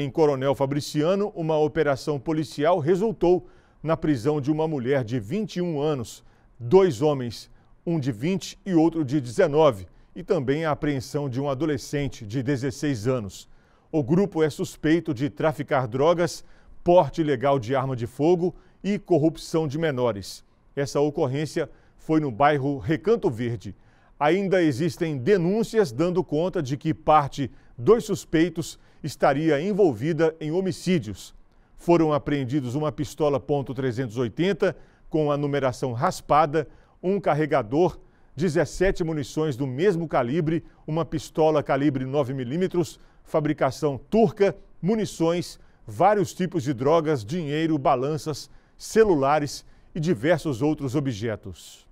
Em Coronel Fabriciano, uma operação policial resultou na prisão de uma mulher de 21 anos, dois homens, um de 20 e outro de 19, e também a apreensão de um adolescente de 16 anos. O grupo é suspeito de traficar drogas, porte ilegal de arma de fogo e corrupção de menores. Essa ocorrência foi no bairro Recanto Verde ainda existem denúncias dando conta de que parte dos suspeitos estaria envolvida em homicídios. Foram apreendidos uma pistola .380 com a numeração raspada, um carregador, 17 munições do mesmo calibre, uma pistola calibre 9mm, fabricação turca, munições, vários tipos de drogas, dinheiro, balanças, celulares e diversos outros objetos.